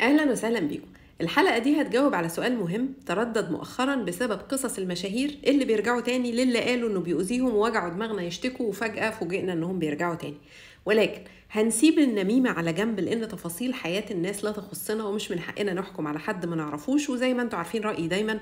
أهلا وسهلا بيكم الحلقة دي هتجاوب على سؤال مهم تردد مؤخرا بسبب قصص المشاهير اللي بيرجعوا تاني للي قالوا انه بيؤذيهم ووجعوا دماغنا يشتكوا وفجأة فوجئنا انهم بيرجعوا تاني ولكن هنسيب النميمة على جنب لأن تفاصيل حياة الناس لا تخصنا ومش من حقنا نحكم على حد ما نعرفوش وزي ما انتوا عارفين رأيي دايما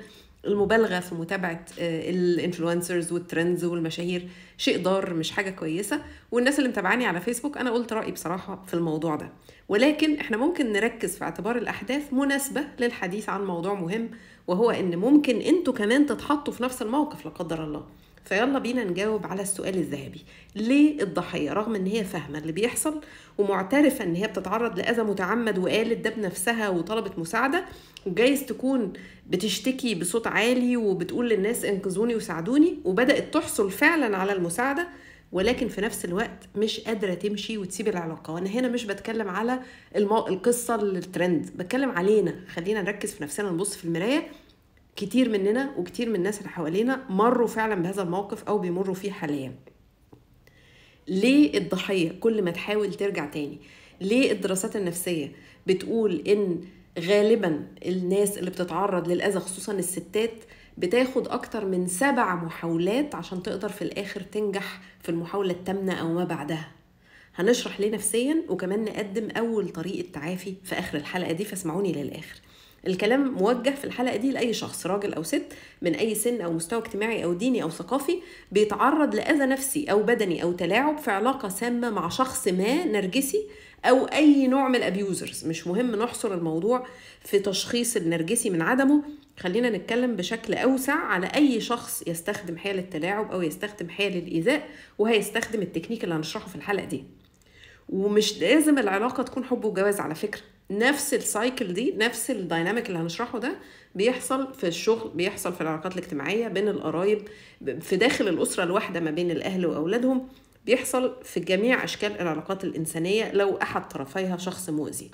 المبالغه في متابعه آه، الانفلونسرز والترندز والمشاهير شيء ضار مش حاجه كويسه والناس اللي متابعاني على فيسبوك انا قلت رايي بصراحه في الموضوع ده ولكن احنا ممكن نركز في اعتبار الاحداث مناسبه للحديث عن موضوع مهم وهو ان ممكن انتوا كمان تتحطوا في نفس الموقف لا قدر الله فيلا بينا نجاوب على السؤال الذهبي ليه الضحية رغم ان هي فاهمة اللي بيحصل ومعترفة ان هي بتتعرض لأذى متعمد وقالت ده بنفسها وطلبت مساعدة وجايز تكون بتشتكي بصوت عالي وبتقول للناس انقذوني وساعدوني وبدأت تحصل فعلا على المساعدة ولكن في نفس الوقت مش قادره تمشي وتسيب العلاقه وانا هنا مش بتكلم على المو... القصه الترند بتكلم علينا خلينا نركز في نفسنا نبص في المرايه كتير مننا وكتير من الناس اللي حوالينا مروا فعلا بهذا الموقف او بيمروا فيه حاليا ليه الضحيه كل ما تحاول ترجع تاني ليه الدراسات النفسيه بتقول ان غالبا الناس اللي بتتعرض للاذى خصوصا الستات بتاخد اكتر من سبع محاولات عشان تقدر في الاخر تنجح في المحاوله التامنة او ما بعدها هنشرح ليه نفسيا وكمان نقدم اول طريقه تعافي في اخر الحلقه دي فاسمعوني للاخر الكلام موجه في الحلقه دي لاي شخص راجل او ست من اي سن او مستوى اجتماعي او ديني او ثقافي بيتعرض لاذى نفسي او بدني او تلاعب في علاقه سامه مع شخص ما نرجسي او اي نوع من الابيوزرز مش مهم نحصر الموضوع في تشخيص النرجسي من عدمه خلينا نتكلم بشكل اوسع على اي شخص يستخدم حيل التلاعب او يستخدم حيل الايذاء وهيستخدم التكنيك اللي هنشرحه في الحلقه دي ومش لازم العلاقه تكون حب وجواز على فكره نفس السايكل دي نفس الديناميك اللي هنشرحه ده بيحصل في الشغل بيحصل في العلاقات الاجتماعيه بين القرايب في داخل الاسره الواحده ما بين الاهل واولادهم بيحصل في جميع اشكال العلاقات الانسانيه لو احد طرفيها شخص مؤذي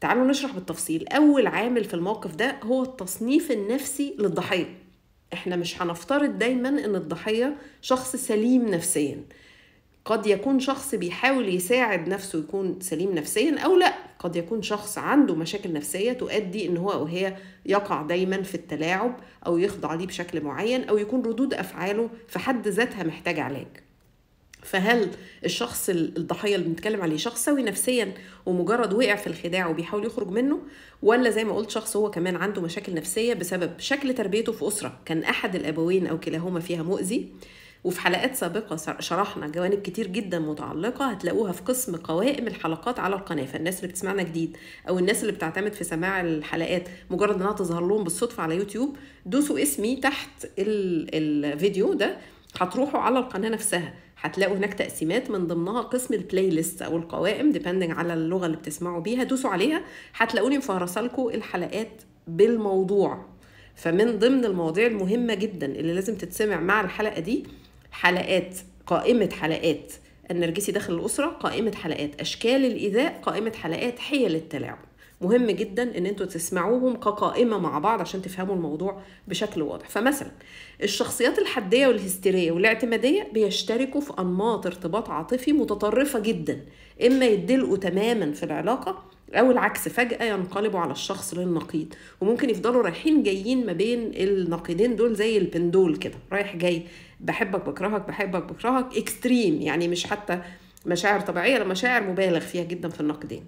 تعالوا نشرح بالتفصيل اول عامل في الموقف ده هو التصنيف النفسي للضحيه احنا مش هنفترض دايما ان الضحيه شخص سليم نفسيا قد يكون شخص بيحاول يساعد نفسه يكون سليم نفسيا او لا قد يكون شخص عنده مشاكل نفسيه تؤدي ان هو او هي يقع دايما في التلاعب او يخضع ليه بشكل معين او يكون ردود افعاله في حد ذاتها محتاجه علاج فهل الشخص الضحيه اللي بنتكلم عليه شخص سوي نفسيا ومجرد وقع في الخداع وبيحاول يخرج منه ولا زي ما قلت شخص هو كمان عنده مشاكل نفسيه بسبب شكل تربيته في اسره كان احد الابوين او كلاهما فيها مؤذي وفي حلقات سابقة شرحنا جوانب كتير جدا متعلقة هتلاقوها في قسم قوائم الحلقات على القناة فالناس اللي بتسمعنا جديد أو الناس اللي بتعتمد في سماع الحلقات مجرد إنها تظهر لهم بالصدفة على يوتيوب دوسوا اسمي تحت الفيديو ده هتروحوا على القناة نفسها هتلاقوا هناك تقسيمات من ضمنها قسم البلاي ليست او القوائم ديبندنج على اللغه اللي بتسمعوا بيها دوسوا عليها هتلاقوني مفهرسه لكم الحلقات بالموضوع فمن ضمن المواضيع المهمه جدا اللي لازم تتسمع مع الحلقه دي حلقات قائمة حلقات النرجسي داخل الأسرة قائمة حلقات أشكال الإيذاء قائمة حلقات حيل التلاعب مهم جدا ان انتوا تسمعوهم كقائمه مع بعض عشان تفهموا الموضوع بشكل واضح فمثلا الشخصيات الحديه والهستيريه والاعتماديه بيشتركوا في انماط ارتباط عاطفي متطرفه جدا اما يدلقوا تماما في العلاقه او العكس فجاه ينقلبوا على الشخص للنقيض وممكن يفضلوا رايحين جايين ما بين النقيضين دول زي البندول كده رايح جاي بحبك بكرهك بحبك بكرهك اكستريم يعني مش حتى مشاعر طبيعيه لا مشاعر مبالغ فيها جدا في النقدين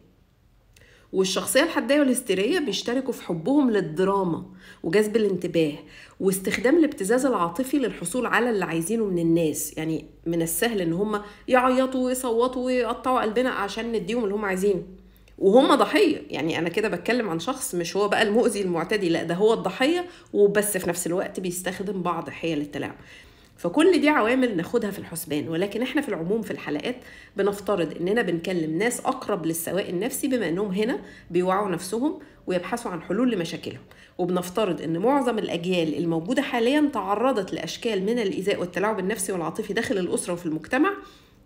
والشخصية الحدية والهستيرية بيشتركوا في حبهم للدراما وجذب الانتباه واستخدام الابتزاز العاطفي للحصول على اللي عايزينه من الناس يعني من السهل ان هم يعيطوا ويصوتوا ويقطعوا قلبنا عشان نديهم اللي هم عايزينه وهم ضحيه يعني انا كده بتكلم عن شخص مش هو بقى المؤذي المعتدي لا ده هو الضحيه وبس في نفس الوقت بيستخدم بعض حيل التلاعب فكل دي عوامل ناخدها في الحسبان ولكن احنا في العموم في الحلقات بنفترض اننا بنكلم ناس اقرب للسواء النفسي بما انهم هنا بيوعوا نفسهم ويبحثوا عن حلول لمشاكلهم وبنفترض ان معظم الاجيال الموجوده حاليا تعرضت لاشكال من الايذاء والتلاعب النفسي والعاطفي داخل الاسره وفي المجتمع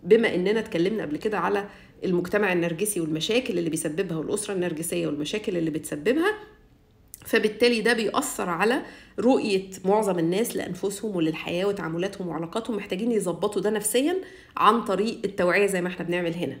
بما اننا اتكلمنا قبل كده على المجتمع النرجسي والمشاكل اللي بيسببها والاسره النرجسيه والمشاكل اللي بتسببها فبالتالي ده بيأثر على رؤية معظم الناس لأنفسهم وللحياة وتعاملاتهم وعلاقاتهم محتاجين يظبطوا ده نفسيا عن طريق التوعية زي ما احنا بنعمل هنا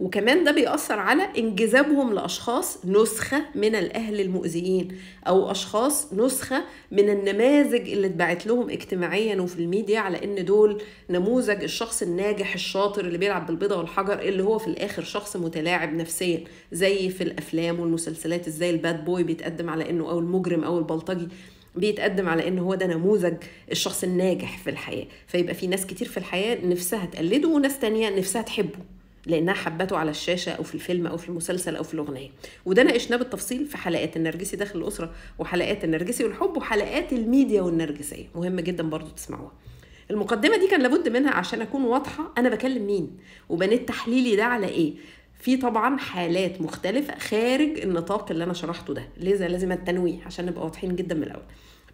وكمان ده بيأثر على انجذابهم لأشخاص نسخة من الأهل المؤذيين أو أشخاص نسخة من النماذج اللي اتبعت لهم اجتماعيا وفي الميديا على إن دول نموذج الشخص الناجح الشاطر اللي بيلعب بالبيضة والحجر اللي هو في الآخر شخص متلاعب نفسيا زي في الأفلام والمسلسلات إزاي الباد بوي بيتقدم على إنه أو المجرم أو البلطجي بيتقدم على ان هو ده نموذج الشخص الناجح في الحياه فيبقى في ناس كتير في الحياه نفسها تقلده وناس تانية نفسها تحبه لانها حبته على الشاشه او في الفيلم او في المسلسل او في الاغنيه وده ناقشناه بالتفصيل في حلقات النرجسي داخل الاسره وحلقات النرجسي والحب وحلقات الميديا والنرجسيه مهمه جدا برضو تسمعوها المقدمه دي كان لابد منها عشان اكون واضحه انا بكلم مين وبنيت تحليلي ده على ايه في طبعا حالات مختلفه خارج النطاق اللي انا شرحته ده لذا لازم التنويه عشان نبقى واضحين جدا من الاول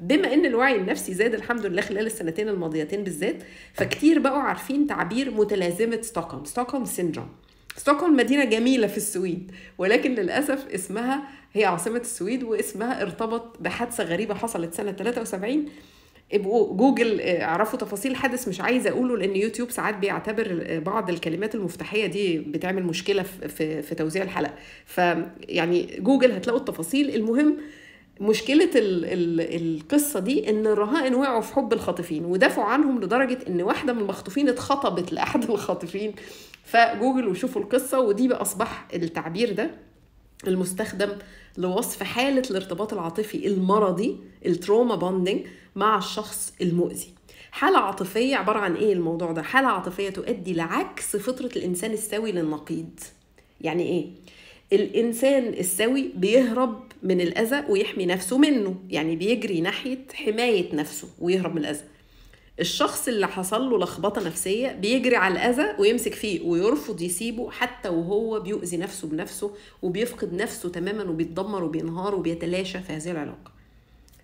بما ان الوعي النفسي زاد الحمد لله خلال السنتين الماضيتين بالذات فكتير بقوا عارفين تعبير متلازمه ستوكهولم ستوكهولم سيندروم ستوكهولم مدينة جميلة في السويد ولكن للأسف اسمها هي عاصمة السويد واسمها ارتبط بحادثة غريبة حصلت سنة 73 ابقوا جوجل آه، اعرفوا تفاصيل حدث مش عايزه اقوله لان يوتيوب ساعات بيعتبر آه، بعض الكلمات المفتاحيه دي بتعمل مشكله في في, في توزيع الحلقه فيعني جوجل هتلاقوا التفاصيل المهم مشكله القصه دي ان الرهائن وقعوا في حب الخاطفين ودافعوا عنهم لدرجه ان واحده من المخطوفين اتخطبت لاحد الخاطفين فجوجل وشوفوا القصه ودي بقى اصبح التعبير ده المستخدم لوصف حاله الارتباط العاطفي المرضي التروما بوندنج مع الشخص المؤذي حالة عاطفية عبارة عن ايه الموضوع ده؟ حالة عاطفية تؤدي لعكس فطرة الانسان السوي للنقيض. يعني ايه؟ الانسان السوي بيهرب من الاذى ويحمي نفسه منه يعني بيجري ناحيه حمايه نفسه ويهرب من الاذى الشخص اللي حصل له لخبطه نفسيه بيجري على الاذى ويمسك فيه ويرفض يسيبه حتى وهو بيؤذي نفسه بنفسه وبيفقد نفسه تماما وبيتدمر وبينهار وبيتلاشى في هذه العلاقه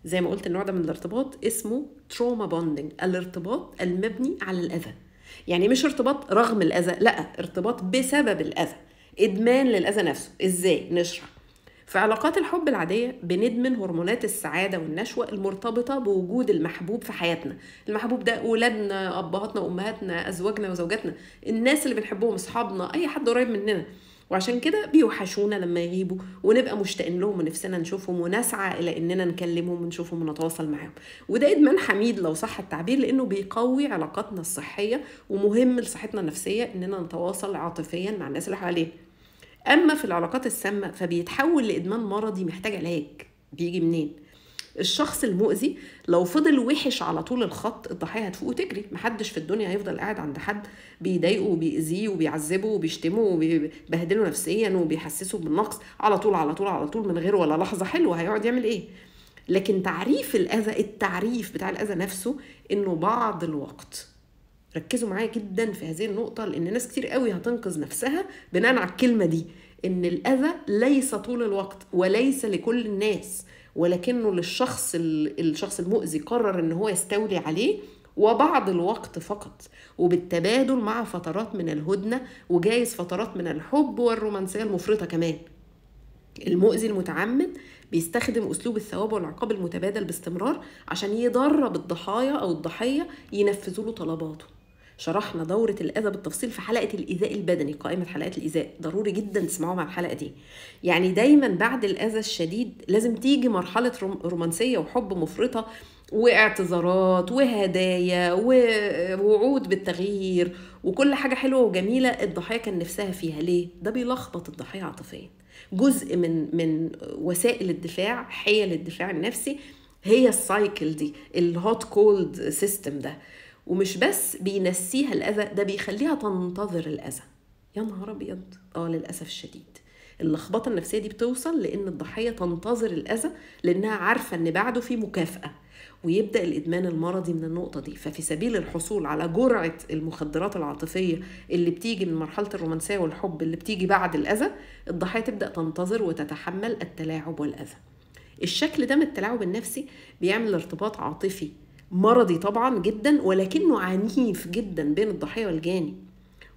زي ما قلت النوع ده من الارتباط اسمه تروما بوندنج الارتباط المبني على الاذى يعني مش ارتباط رغم الاذى لا ارتباط بسبب الاذى ادمان للاذى نفسه ازاي نشرح في علاقات الحب العادية بندمن هرمونات السعادة والنشوة المرتبطة بوجود المحبوب في حياتنا المحبوب ده أولادنا أبهاتنا أمهاتنا أزواجنا وزوجاتنا الناس اللي بنحبهم أصحابنا أي حد قريب مننا وعشان كده بيوحشونا لما يغيبوا ونبقى مشتاقين لهم ونفسنا نشوفهم ونسعى الى اننا نكلمهم ونشوفهم ونتواصل معاهم وده ادمان حميد لو صح التعبير لانه بيقوي علاقاتنا الصحيه ومهم لصحتنا النفسيه اننا نتواصل عاطفيا مع الناس اللي حوالينا اما في العلاقات السامه فبيتحول لادمان مرضي محتاج علاج بيجي منين الشخص المؤذي لو فضل وحش على طول الخط الضحيه هتفوق وتجري محدش في الدنيا هيفضل قاعد عند حد بيضايقه وبيأذيه وبيعذبه وبيشتمه وبيبهدله نفسيا وبيحسسه بالنقص على طول على طول على طول من غير ولا لحظه حلوه هيقعد يعمل ايه لكن تعريف الاذى التعريف بتاع الاذى نفسه انه بعض الوقت ركزوا معايا جدا في هذه النقطه لان ناس كتير قوي هتنقذ نفسها بناء على الكلمه دي ان الاذى ليس طول الوقت وليس لكل الناس ولكنه للشخص الشخص المؤذي قرر ان هو يستولي عليه وبعض الوقت فقط وبالتبادل مع فترات من الهدنه وجايز فترات من الحب والرومانسيه المفرطه كمان المؤذي المتعمد بيستخدم اسلوب الثواب والعقاب المتبادل باستمرار عشان يدرب الضحايا او الضحيه ينفذوا له طلباته شرحنا دوره الاذى بالتفصيل في حلقه الايذاء البدني قائمه حلقات الايذاء ضروري جدا تسمعوا مع الحلقه دي يعني دايما بعد الاذى الشديد لازم تيجي مرحله رومانسيه وحب مفرطه واعتذارات وهدايا ووعود بالتغيير وكل حاجه حلوه وجميله الضحيه كان نفسها فيها ليه ده بيلخبط الضحيه عاطفيا جزء من من وسائل الدفاع حيل الدفاع النفسي هي السايكل دي الهوت كولد سيستم ده ومش بس بينسيها الاذى ده بيخليها تنتظر الاذى يا نهار ابيض اه للاسف الشديد اللخبطه النفسيه دي بتوصل لان الضحيه تنتظر الاذى لانها عارفه ان بعده في مكافاه ويبدا الادمان المرضي من النقطه دي ففي سبيل الحصول على جرعه المخدرات العاطفيه اللي بتيجي من مرحله الرومانسيه والحب اللي بتيجي بعد الاذى الضحيه تبدا تنتظر وتتحمل التلاعب والاذى الشكل ده من التلاعب النفسي بيعمل ارتباط عاطفي مرضي طبعا جدا ولكنه عنيف جدا بين الضحيه والجاني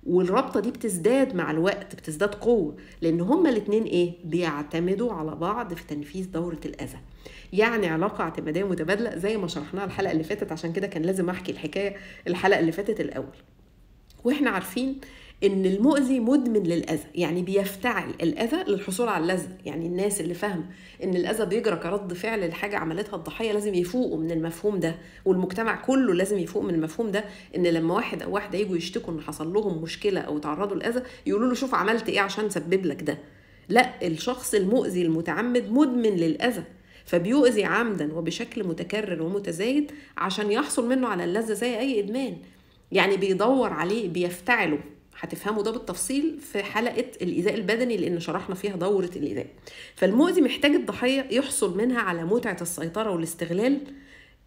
والرابطه دي بتزداد مع الوقت بتزداد قوه لان هما الاتنين ايه بيعتمدوا على بعض في تنفيذ دوره الاذى يعني علاقه اعتماديه متبادله زي ما شرحناها الحلقه اللي فاتت عشان كده كان لازم احكي الحكايه الحلقه اللي فاتت الاول واحنا عارفين ان المؤذي مدمن للاذى يعني بيفتعل الاذى للحصول على اللذه يعني الناس اللي فاهمه ان الاذى بيجرى كرد فعل لحاجه عملتها الضحيه لازم يفوقوا من المفهوم ده والمجتمع كله لازم يفوق من المفهوم ده ان لما واحد او واحده يجوا يشتكوا ان حصل لهم مشكله او تعرضوا لاذى يقولوا له شوف عملت ايه عشان سبب لك ده لا الشخص المؤذي المتعمد مدمن للاذى فبيؤذي عمدا وبشكل متكرر ومتزايد عشان يحصل منه على اللذه زي اي ادمان يعني بيدور عليه بيفتعله هتفهموا ده بالتفصيل في حلقه الايذاء البدني لان شرحنا فيها دوره الايذاء فالمؤذي محتاج الضحيه يحصل منها على متعه السيطره والاستغلال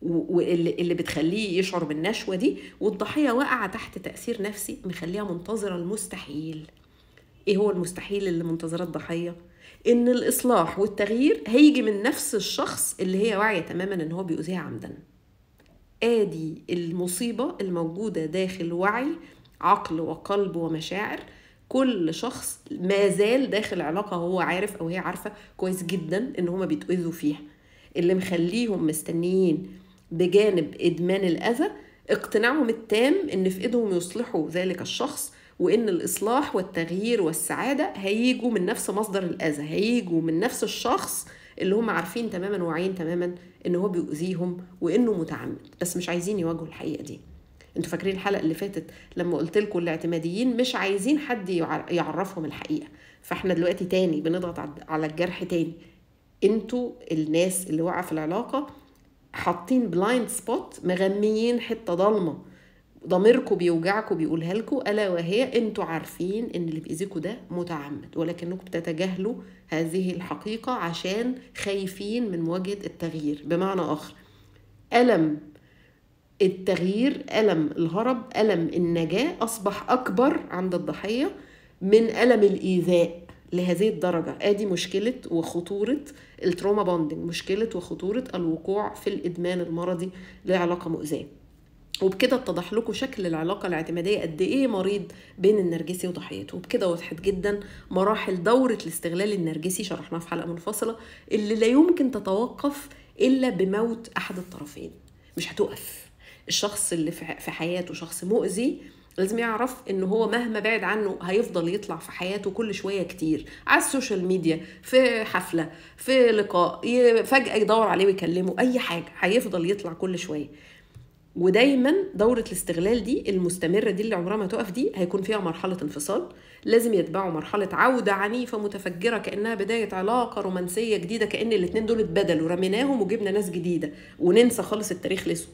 اللي بتخليه يشعر بالنشوه دي والضحيه واقعه تحت تاثير نفسي مخليها منتظره المستحيل ايه هو المستحيل اللي منتظره الضحيه ان الاصلاح والتغيير هيجي من نفس الشخص اللي هي واعيه تماما ان هو بيؤذيها عمدا ادي المصيبه الموجوده داخل وعي عقل وقلب ومشاعر كل شخص ما زال داخل علاقة هو عارف أو هي عارفة كويس جدا إن هما بيتأذوا فيها اللي مخليهم مستنيين بجانب إدمان الأذى اقتناعهم التام إن في إيدهم يصلحوا ذلك الشخص وإن الإصلاح والتغيير والسعادة هيجوا من نفس مصدر الأذى هيجوا من نفس الشخص اللي هم عارفين تماما واعيين تماما إن هو بيؤذيهم وإنه متعمد بس مش عايزين يواجهوا الحقيقة دي انتوا فاكرين الحلقه اللي فاتت لما قلت لكم الاعتماديين مش عايزين حد يعرفهم الحقيقه فاحنا دلوقتي تاني بنضغط على الجرح تاني انتوا الناس اللي واقعه في العلاقه حاطين بلايند سبوت مغميين حته ضلمه ضميركم بيوجعكم بيقولها لكم الا وهي انتوا عارفين ان اللي بايديكم ده متعمد ولكنكم بتتجاهلوا هذه الحقيقه عشان خايفين من مواجهه التغيير بمعنى اخر الم التغيير ألم الهرب ألم النجاة أصبح أكبر عند الضحية من ألم الإيذاء لهذه الدرجة آدي مشكلة وخطورة التروما بوندنج مشكلة وخطورة الوقوع في الإدمان المرضي لعلاقة مؤذية وبكده اتضح لكم شكل العلاقة الاعتمادية قد ايه مريض بين النرجسي وضحيته وبكده وضحت جدا مراحل دورة الاستغلال النرجسي شرحناها في حلقة منفصلة اللي لا يمكن تتوقف إلا بموت أحد الطرفين مش هتوقف الشخص اللي في حياته شخص مؤذي لازم يعرف ان هو مهما بعد عنه هيفضل يطلع في حياته كل شويه كتير على السوشيال ميديا في حفله في لقاء فجاه يدور عليه ويكلمه اي حاجه هيفضل يطلع كل شويه ودايما دورة الاستغلال دي المستمرة دي اللي عمرها ما تقف دي هيكون فيها مرحلة انفصال لازم يتبعوا مرحلة عودة عنيفة متفجرة كأنها بداية علاقة رومانسية جديدة كأن الاتنين دول اتبدلوا رميناهم وجبنا ناس جديدة وننسى خالص التاريخ الأسود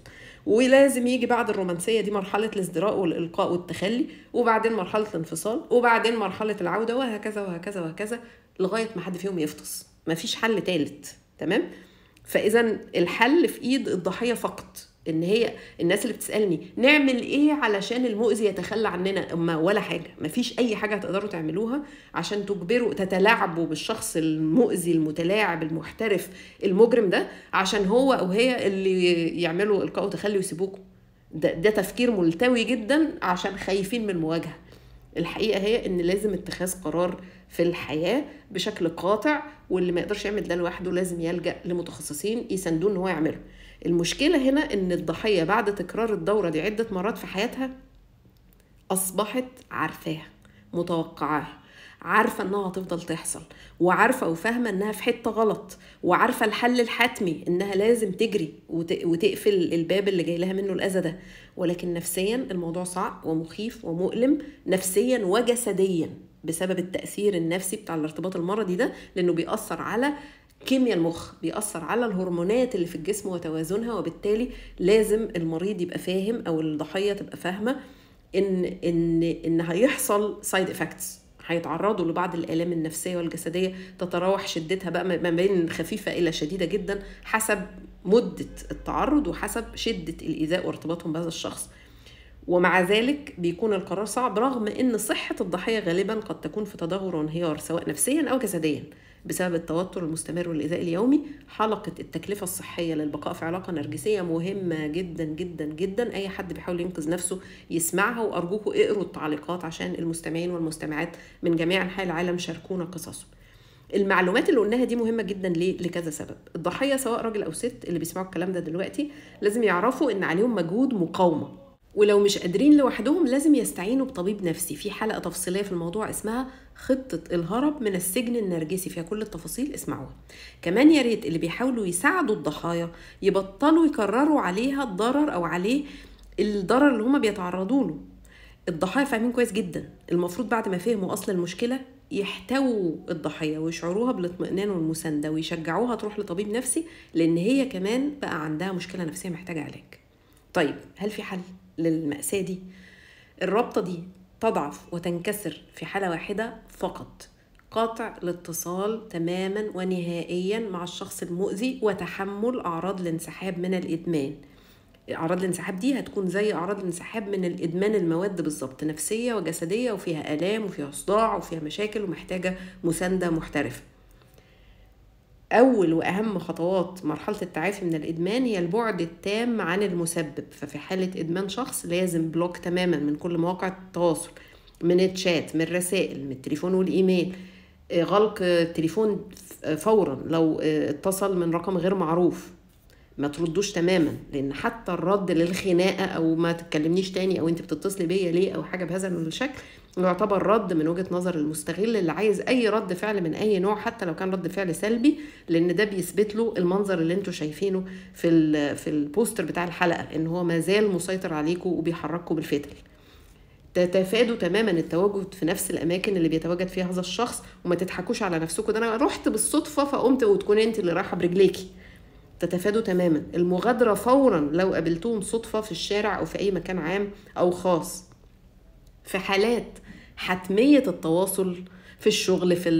ولازم يجي بعد الرومانسيه دي مرحله الازدراء والالقاء والتخلي وبعدين مرحله الانفصال وبعدين مرحله العوده وهكذا وهكذا وهكذا لغايه ما حد فيهم يفطس مفيش حل تالت تمام فاذا الحل في ايد الضحيه فقط ان هي الناس اللي بتسالني نعمل ايه علشان المؤذي يتخلى عننا اما ولا حاجه مفيش اي حاجه هتقدروا تعملوها عشان تجبروا تتلاعبوا بالشخص المؤذي المتلاعب المحترف المجرم ده عشان هو او هي اللي يعملوا القاء وتخلي ويسيبوكم ده ده تفكير ملتوي جدا عشان خايفين من المواجهه الحقيقه هي ان لازم اتخاذ قرار في الحياه بشكل قاطع واللي ما يقدرش يعمل ده لوحده لازم يلجا لمتخصصين يساندوه ان هو يعمله المشكله هنا ان الضحيه بعد تكرار الدوره دي عده مرات في حياتها اصبحت عارفاها متوقعاها عارفه انها هتفضل تحصل وعارفه وفاهمه انها في حته غلط وعارفه الحل الحتمي انها لازم تجري وتقفل الباب اللي جاي لها منه الاذى ده ولكن نفسيا الموضوع صعب ومخيف ومؤلم نفسيا وجسديا بسبب التاثير النفسي بتاع الارتباط المرضي ده لانه بيأثر على كيمياء المخ بيأثر على الهرمونات اللي في الجسم وتوازنها وبالتالي لازم المريض يبقى فاهم او الضحيه تبقى فاهمه ان ان ان هيحصل سايد افكتس هيتعرضوا لبعض الآلام النفسية والجسدية تتراوح شدتها بقى ما بين خفيفة إلى شديدة جدا حسب مدة التعرض وحسب شدة الإيذاء وارتباطهم بهذا الشخص ومع ذلك بيكون القرار صعب رغم ان صحه الضحيه غالبا قد تكون في تدهور وانهيار سواء نفسيا او جسديا بسبب التوتر المستمر والإيذاء اليومي حلقة التكلفة الصحية للبقاء في علاقة نرجسية مهمة جدا جدا جدا أي حد بيحاول ينقذ نفسه يسمعها وأرجوكم اقروا التعليقات عشان المستمعين والمستمعات من جميع أنحاء العالم شاركونا قصصهم المعلومات اللي قلناها دي مهمه جدا ليه لكذا سبب الضحيه سواء راجل او ست اللي بيسمعوا الكلام ده دلوقتي لازم يعرفوا ان عليهم مجهود مقاومه ولو مش قادرين لوحدهم لازم يستعينوا بطبيب نفسي في حلقة تفصيلية في الموضوع اسمها خطة الهرب من السجن النرجسي فيها كل التفاصيل اسمعوها كمان يا ريت اللي بيحاولوا يساعدوا الضحايا يبطلوا يكرروا عليها الضرر أو عليه الضرر اللي هما بيتعرضوا له الضحايا فاهمين كويس جدا المفروض بعد ما فهموا أصل المشكلة يحتووا الضحيه ويشعروها بالاطمئنان والمسانده ويشجعوها تروح لطبيب نفسي لان هي كمان بقى عندها مشكله نفسيه محتاجه علاج طيب هل في حل للمأساة دي الرابطة دي تضعف وتنكسر في حالة واحدة فقط قطع الاتصال تماما ونهائيا مع الشخص المؤذي وتحمل أعراض الانسحاب من الإدمان أعراض الانسحاب دي هتكون زي أعراض الانسحاب من الإدمان المواد بالظبط نفسية وجسدية وفيها آلام وفيها صداع وفيها مشاكل ومحتاجة مساندة محترفة أول وأهم خطوات مرحلة التعافي من الإدمان هي البعد التام عن المسبب ففي حالة إدمان شخص لازم بلوك تماما من كل مواقع التواصل من الشات من الرسائل من التليفون والإيميل آه، غلق التليفون فورا لو آه، اتصل من رقم غير معروف ما تردوش تماما لان حتى الرد للخناقه او ما تتكلمنيش تاني او انت بتتصلي بيا ليه او حاجه بهذا الشكل يعتبر رد من وجهه نظر المستغل اللي عايز اي رد فعل من اي نوع حتى لو كان رد فعل سلبي لان ده بيثبت له المنظر اللي انتوا شايفينه في في البوستر بتاع الحلقه ان هو ما زال مسيطر عليكم وبيحرككم بالفتل تتفادوا تماما التواجد في نفس الاماكن اللي بيتواجد فيها هذا الشخص وما تضحكوش على نفسكم ده انا رحت بالصدفه فقمت وتكون انت اللي رايحه برجليكي تتفادوا تماما المغادرة فورا لو قابلتوهم صدفة في الشارع أو في أي مكان عام أو خاص في حالات حتمية التواصل في الشغل في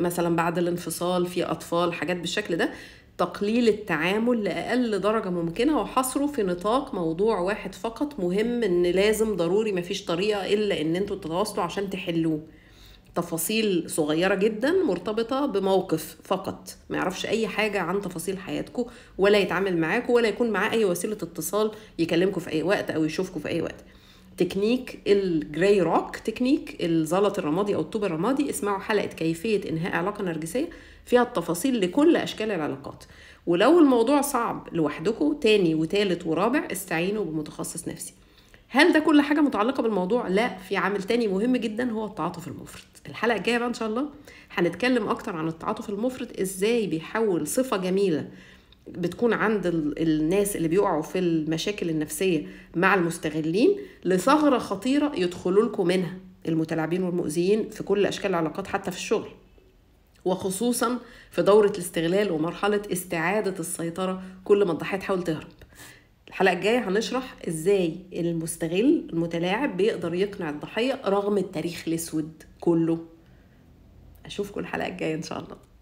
مثلا بعد الانفصال في أطفال حاجات بالشكل ده تقليل التعامل لأقل درجة ممكنة وحصره في نطاق موضوع واحد فقط مهم إن لازم ضروري مفيش طريقة إلا إن انتوا تتواصلوا عشان تحلوه تفاصيل صغيرة جدا مرتبطة بموقف فقط ما يعرفش أي حاجة عن تفاصيل حياتكو ولا يتعامل معاكو ولا يكون معاه أي وسيلة اتصال يكلمكو في أي وقت أو يشوفكو في أي وقت تكنيك الجراي روك تكنيك الزلط الرمادي او الطوب الرمادي اسمعوا حلقه كيفيه انهاء علاقه نرجسيه فيها التفاصيل لكل اشكال العلاقات ولو الموضوع صعب لوحدكم تاني وتالت ورابع استعينوا بمتخصص نفسي هل ده كل حاجه متعلقه بالموضوع لا في عامل تاني مهم جدا هو التعاطف المفرط الحلقه الجايه بقى ان شاء الله هنتكلم اكتر عن التعاطف المفرط ازاي بيحول صفه جميله بتكون عند الناس اللي بيقعوا في المشاكل النفسيه مع المستغلين لثغره خطيره يدخلوا لكم منها المتلاعبين والمؤذيين في كل اشكال العلاقات حتى في الشغل وخصوصا في دوره الاستغلال ومرحله استعاده السيطره كل ما الضحيه تحاول تهرب الحلقه الجايه هنشرح ازاي المستغل المتلاعب بيقدر يقنع الضحيه رغم التاريخ الاسود كله اشوفكم الحلقه الجايه ان شاء الله